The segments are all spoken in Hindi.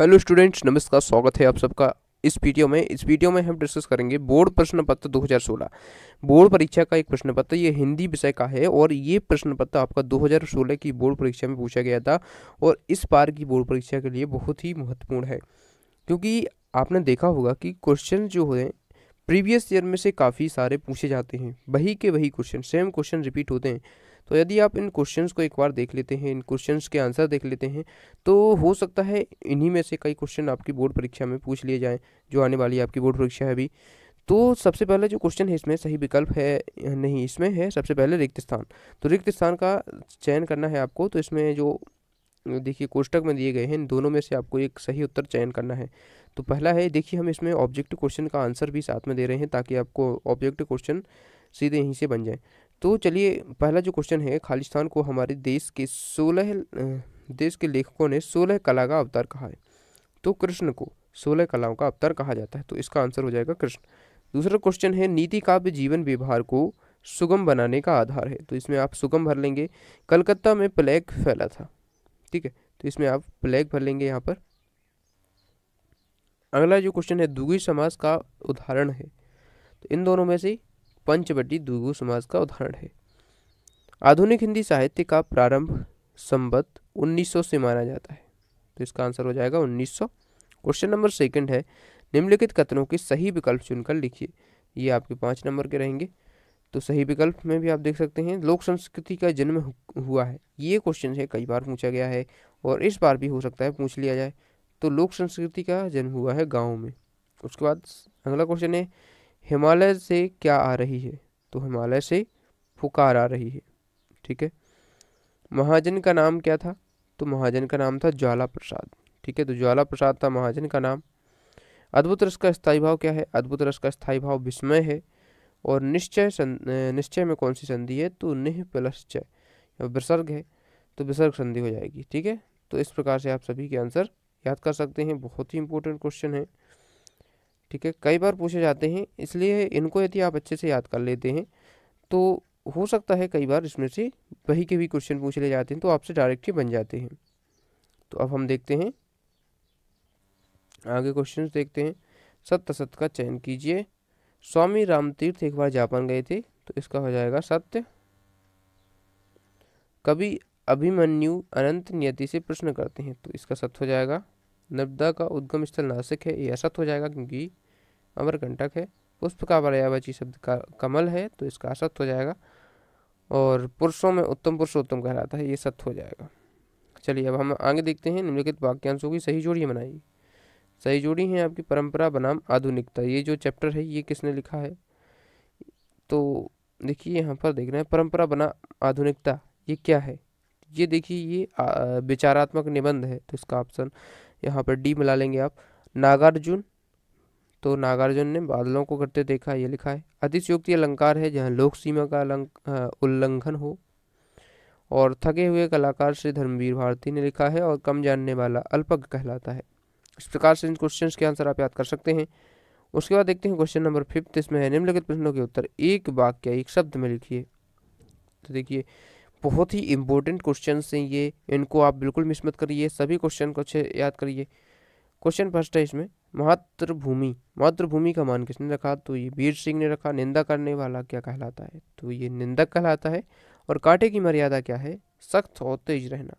हेलो स्टूडेंट्स नमस्कार स्वागत है आप सबका इस वीडियो में इस वीडियो में हम डिस्कस करेंगे बोर्ड प्रश्न पत्र 2016 बोर्ड परीक्षा का एक प्रश्न पत्र ये हिंदी विषय का है और ये प्रश्न पत्र आपका 2016 की बोर्ड परीक्षा में पूछा गया था और इस बार की बोर्ड परीक्षा के लिए बहुत ही महत्वपूर्ण है क्योंकि आपने देखा होगा कि क्वेश्चन जो हैं प्रीवियस ईयर में से काफ़ी सारे पूछे जाते हैं वही के वही क्वेश्चन सेम क्वेश्चन रिपीट होते हैं तो यदि आप इन क्वेश्चंस को एक बार देख लेते हैं इन क्वेश्चंस के आंसर देख लेते हैं तो हो सकता है इन्हीं में से कई क्वेश्चन आपकी बोर्ड परीक्षा में पूछ लिए जाएँ जो आने वाली आपकी बोर्ड परीक्षा है अभी तो सबसे पहले जो क्वेश्चन है इसमें सही विकल्प है नहीं इसमें है सबसे पहले रिक्त स्थान तो रिक्त स्थान का चयन करना है आपको तो इसमें जो देखिए कोष्टक में दिए गए हैं इन दोनों में से आपको एक सही उत्तर चयन करना है तो पहला है देखिए हम इसमें ऑब्जेक्ट क्वेश्चन का आंसर भी साथ में दे रहे हैं ताकि आपको ऑब्जेक्ट क्वेश्चन सीधे यहीं से बन जाए तो चलिए पहला जो क्वेश्चन है खालिस्तान को हमारे देश के सोलह देश के लेखकों ने सोलह कला का अवतार कहा है तो कृष्ण को सोलह कलाओं का अवतार कहा जाता है तो इसका आंसर हो जाएगा कृष्ण दूसरा क्वेश्चन है नीति काव्य जीवन व्यवहार को सुगम बनाने का आधार है तो इसमें आप सुगम भर लेंगे कलकत्ता में प्लेग फैला था ठीक है तो इसमें आप प्लेग भर लेंगे यहाँ पर अगला जो क्वेश्चन है दुगी समाज का उदाहरण है तो इन दोनों में से पंचवटी दुगु समाज का उदाहरण है आधुनिक हिंदी साहित्य का प्रारंभ संबत 1900 से माना जाता है तो इसका आंसर हो जाएगा 1900 क्वेश्चन नंबर सेकंड है निम्नलिखित कथनों के सही विकल्प चुनकर लिखिए ये आपके पाँच नंबर के रहेंगे तो सही विकल्प में भी आप देख सकते हैं लोक संस्कृति का जन्म हुआ है ये क्वेश्चन है कई बार पूछा गया है और इस बार भी हो सकता है पूछ लिया जाए तो लोक संस्कृति का जन्म हुआ है गाँव में उसके बाद अगला क्वेश्चन है हिमालय से क्या आ रही है तो हिमालय से पुकार आ रही है ठीक है महाजन का नाम क्या था तो महाजन का नाम था ज्वाला प्रसाद ठीक है तो ज्वाला प्रसाद था महाजन का नाम अद्भुत रस का स्थायी भाव क्या है अद्भुत रस का स्थायी भाव विस्मय है और निश्चय निश्चय में कौन सी संधि है तो निह चय विसर्ग है तो विसर्ग संधि हो जाएगी ठीक है तो इस प्रकार से आप सभी के आंसर याद कर सकते हैं बहुत ही इंपॉर्टेंट क्वेश्चन है ठीक है कई बार पूछे जाते हैं इसलिए इनको यदि आप अच्छे से याद कर लेते हैं तो हो सकता है कई बार इसमें से वही के भी क्वेश्चन पूछ ले जाते हैं तो आपसे डायरेक्ट ही बन जाते हैं तो अब हम देखते हैं आगे क्वेश्चन देखते हैं सत्य सत्य का चयन कीजिए स्वामी रामतीर्थ एक बार जापान गए थे तो इसका हो जाएगा सत्य कभी अभिमन्यु अनंत नियति से प्रश्न करते हैं तो इसका सत्य हो जाएगा नर्मदा का उद्गम स्थल नासिक है यह असत हो जाएगा क्योंकि अमरकंटक है पुष्प का पर्यावाची शब्द का कमल है तो इसका असत्य हो जाएगा और पुरुषों में उत्तम पुरुष उत्तम कहलाता है ये सत्य हो जाएगा चलिए अब हम आगे देखते हैं निम्नलिखित वाक्यांशों की सही जोड़ी बनाइए सही जोड़ी है आपकी परंपरा बनाम आधुनिकता ये जो चैप्टर है ये किसने लिखा है तो देखिए यहाँ पर देख रहे हैं परंपरा बना आधुनिकता ये क्या है ये देखिए ये विचारात्मक निबंध है तो इसका ऑप्शन यहाँ पर डी मिला लेंगे आप नागार्जुन तो नागार्जुन ने बादलों को करते देखा ये लिखा है अतिशयोक्ति अलंकार है जहाँ लोक सीमा का उल्लंघन हो और थके हुए कलाकार श्री धर्मवीर भारती ने लिखा है और कम जानने वाला अल्पज्ञ कहलाता है इस प्रकार से इन क्वेश्चन के आंसर आप याद कर सकते हैं उसके बाद देखते हैं क्वेश्चन नंबर फिफ्थ इसमें है निम्नलिखित प्रश्नों के उत्तर एक वाक्य एक शब्द में लिखिए तो देखिए बहुत ही इंपॉर्टेंट क्वेश्चन हैं ये इनको आप बिल्कुल मिस मत करिए सभी क्वेश्चन को अच्छे याद करिए क्वेश्चन फर्स्ट है इसमें मातृभूमि मातृभूमि का मान किसने रखा तो ये वीर सिंह ने रखा निंदा करने वाला क्या कहलाता है तो ये निंदक कहलाता है और कांटे की मर्यादा क्या है सख्त और तेज रहना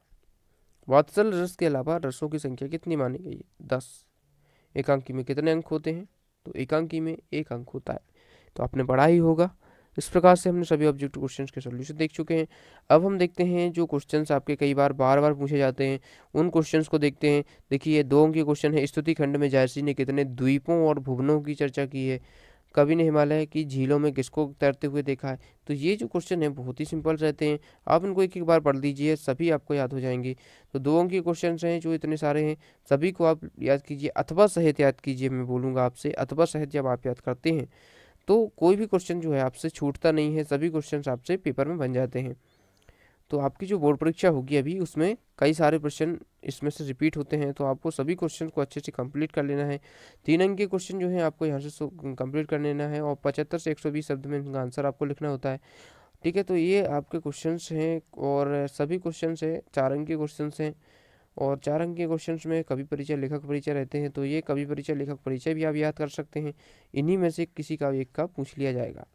वात्सल रस के अलावा रसों की संख्या कितनी मानी गई है दस एकांकी में कितने अंक होते हैं तो एकांकी में एक अंक होता है तो आपने पढ़ा ही होगा इस प्रकार से हमने सभी ऑब्जेक्ट क्वेश्चन के सोल्यूशन देख चुके हैं अब हम देखते हैं जो क्वेश्चन आपके कई बार बार बार पूछे जाते हैं उन क्वेश्चन को देखते हैं देखिए ये दो के क्वेश्चन है स्तुति खंड में जायसी ने कितने द्वीपों और भुवनों की चर्चा की है कवि ने हिमालय की झीलों में किसको तैरते हुए देखा है तो ये जो क्वेश्चन है बहुत ही सिंपल रहते हैं आप इनको एक एक बार पढ़ लीजिए सभी आपको याद हो जाएंगे तो दो अंक के क्वेश्चन हैं जो इतने सारे हैं सभी को आप याद कीजिए अथवा सहित याद कीजिए मैं बोलूँगा आपसे अथवा सहित जब आप याद करते हैं तो कोई भी क्वेश्चन जो है आपसे छूटता नहीं है सभी क्वेश्चन आपसे पेपर में बन जाते हैं तो आपकी जो बोर्ड परीक्षा होगी अभी उसमें कई सारे क्वेश्चन इसमें से रिपीट होते हैं तो आपको सभी क्वेश्चन को अच्छे से कंप्लीट कर लेना है तीन अंक के क्वेश्चन जो है आपको यहाँ से कंप्लीट कर लेना है और पचहत्तर से एक सौ बीस शब्द में इनका आंसर आपको लिखना होता है ठीक है तो ये आपके क्वेश्चन हैं और सभी क्वेश्चन हैं चार अंक के क्वेश्चन हैं और चार अंक के क्वेश्चन में कवि परिचय लेखक परिचय रहते हैं तो ये कवि परिचय लेखक परिचय भी आप याद कर सकते हैं इन्हीं में से किसी का एक का पूछ लिया जाएगा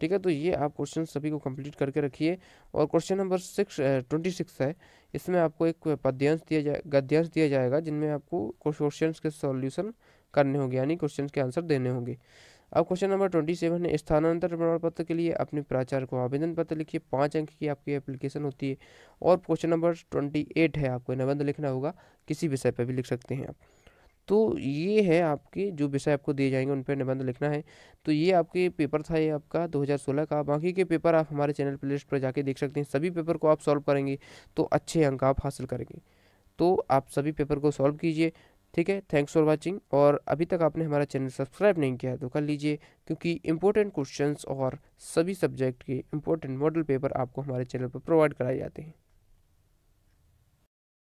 ठीक है तो ये आप क्वेश्चन सभी को कंप्लीट करके रखिए और question number six twenty six है इसमें आपको एक पद्यांश दिया जाए गद्यांश दिया जाएगा जिनमें आपको क्वेश्चन के सॉल्यूशन करने होंगे यानी क्वेश्चन के आंसर देने होंगे अब क्वेश्चन नंबर ट्वेंटी सेवन है स्थानांतर प्रमाण पत्र के लिए अपने प्राचार्य को आवेदन पत्र लिखिए पाँच अंक की आपकी एप्लीकेशन होती है और क्वेश्चन नंबर ट्वेंटी एट है आपको निबंध लिखना होगा किसी विषय पर भी लिख सकते हैं आप तो ये है आपके जो विषय आपको दिए जाएंगे उन पर निबंध लिखना है तो ये आपके पेपर था ये आपका 2016 का बाकी के पेपर आप हमारे चैनल प्लेलिस्ट पर जाके देख सकते हैं सभी पेपर को आप सॉल्व करेंगे तो अच्छे अंक आप हासिल करेंगे तो आप सभी पेपर को सॉल्व कीजिए ठीक है थैंक्स फॉर वाचिंग और अभी तक आपने हमारा चैनल सब्सक्राइब नहीं किया तो कर लीजिए क्योंकि इंपॉर्टेंट क्वेश्चंस और सभी सब्जेक्ट के इंपॉर्टेंट मॉडल पेपर आपको हमारे चैनल पर प्रोवाइड कराए जाते हैं